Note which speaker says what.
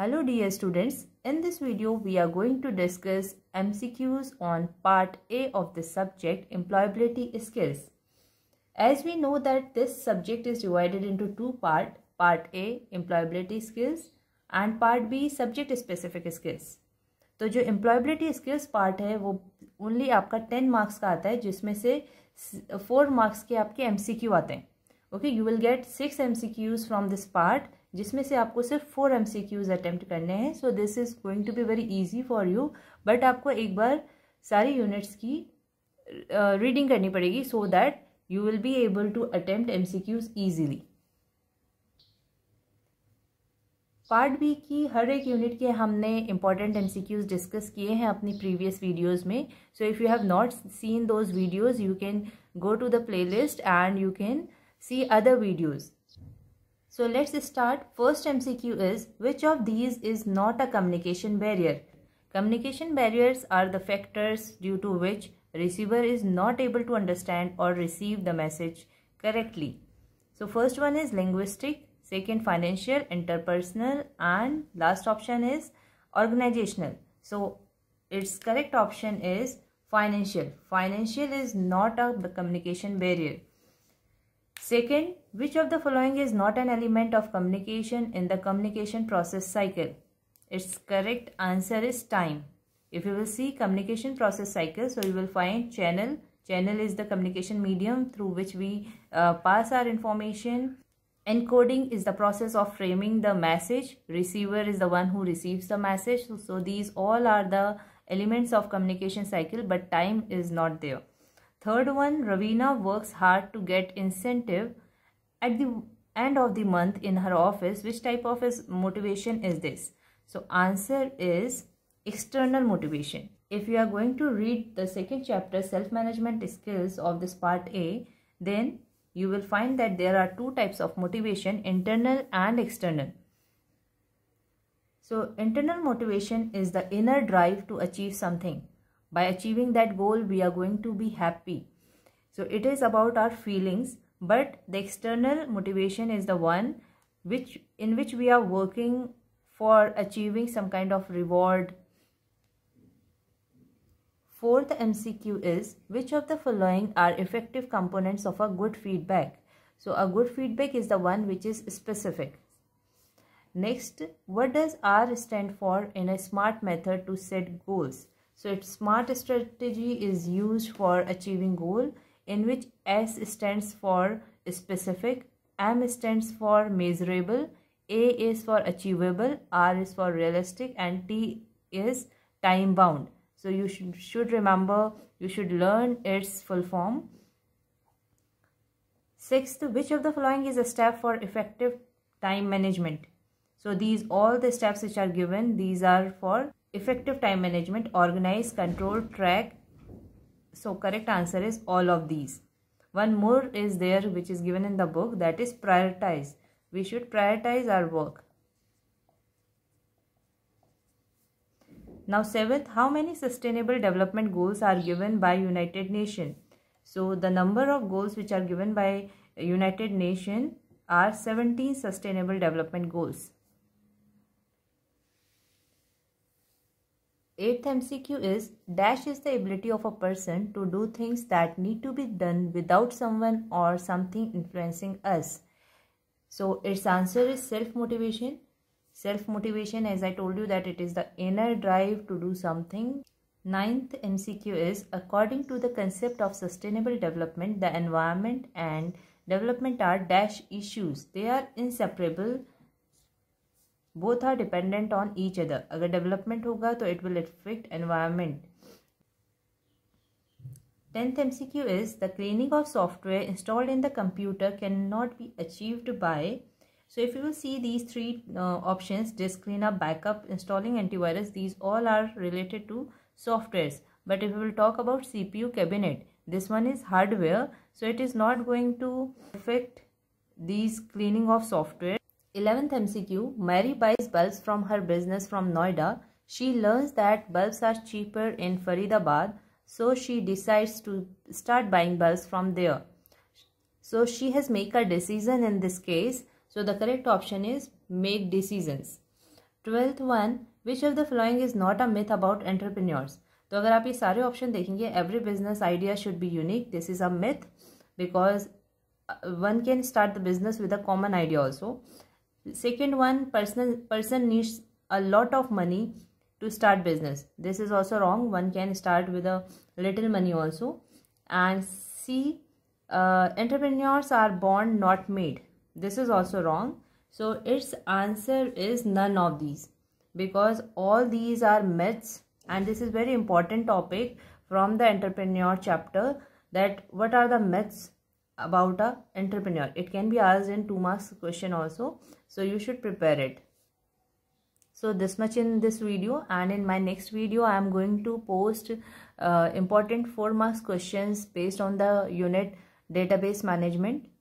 Speaker 1: Hello dear students, in this video we are going to discuss MCQs on part A of the subject employability skills. As we know that this subject is divided into two part, part A employability skills and part B subject specific skills. तो जो employability skills part है वो only आपका ten marks का आता है जिसमें से फोर marks के आपके MCQ आते हैं. Okay, you will get six MCQs from this part जिसमें से आपको सिर्फ four M C Qs attempt करने हैं so this is going to be very easy for you but आपको एक बार सारी यूनिट्स की रीडिंग uh, करनी पड़ेगी so that you will be able to attempt M C Qs easily part B की हर एक यूनिट के हमने important M C Qs discuss किए हैं अपनी प्रीवियस वीडियोज़ में so if you have not seen those videos you can go to the play list and you can see other videos So let's start. First MCQ is which of these is not a communication barrier? Communication barriers are the factors due to which receiver is not able to understand or receive the message correctly. So first one is linguistic, second financial, interpersonal and last option is organizational. So its correct option is financial. Financial is not a communication barrier. Second, which of the following is not an element of communication in the communication process cycle? Its correct answer is time. If you will see communication process cycle, so you will find channel. Channel is the communication medium through which we uh, pass our information. Encoding is the process of framing the message. Receiver is the one who receives the message. so, so these all are the elements of communication cycle but time is not there. Third one, Ravina works hard to get incentive at the end of the month in her office. Which type of is motivation is this? So answer is external motivation. If you are going to read the second chapter, Self-Management Skills of this part A, then you will find that there are two types of motivation, internal and external. So internal motivation is the inner drive to achieve something by achieving that goal we are going to be happy so it is about our feelings but the external motivation is the one which in which we are working for achieving some kind of reward Fourth MCQ is which of the following are effective components of a good feedback? So a good feedback is the one which is specific. Next, what does R stand for in a SMART method to set goals? So its SMART strategy is used for achieving goal in which S stands for specific, M stands for measurable, A is for achievable, R is for realistic and T is time bound. So you should, should remember, you should learn its full form. Sixth, which of the following is a step for effective time management? So these all the steps which are given, these are for effective time management, organize, control, track. So correct answer is all of these. One more is there which is given in the book that is prioritize. We should prioritize our work. Now seventh, how many sustainable development goals are given by United Nation? So the number of goals which are given by United Nation are 17 sustainable development goals. Eighth MCQ is dash is the ability of a person to do things that need to be done without someone or something influencing us. So its answer is self-motivation. Self-motivation as I told you that it is the inner drive to do something. Ninth MCQ is according to the concept of sustainable development the environment and development are dash issues. They are inseparable both are dependent on each other अगर development hoga तो it will affect environment Tenth MCQ is the cleaning of software installed in the computer cannot be achieved by so if you will see these three uh, options disk cleanup backup installing antivirus these all are related to softwares but if we will talk about CPU cabinet this one is hardware so it is not going to affect these cleaning of software 11th MCQ, Mary buys bulbs from her business from Noida. She learns that bulbs are cheaper in Faridabad, so she decides to start buying bulbs from there. So she has make a decision in this case. So the correct option is make decisions. 12th one, which of the following is not a myth about entrepreneurs? So if you see all options, every business idea should be unique. This is a myth because uh, one can start the business with a common idea also second one person person needs a lot of money to start business this is also wrong one can start with a little money also and c uh, entrepreneurs are born not made this is also wrong so its answer is none of these because all these are myths and this is very important topic from the entrepreneur chapter that what are the myths about a entrepreneur it can be asked in two marks question also so you should prepare it so this much in this video and in my next video i am going to post uh, important four marks questions based on the unit database management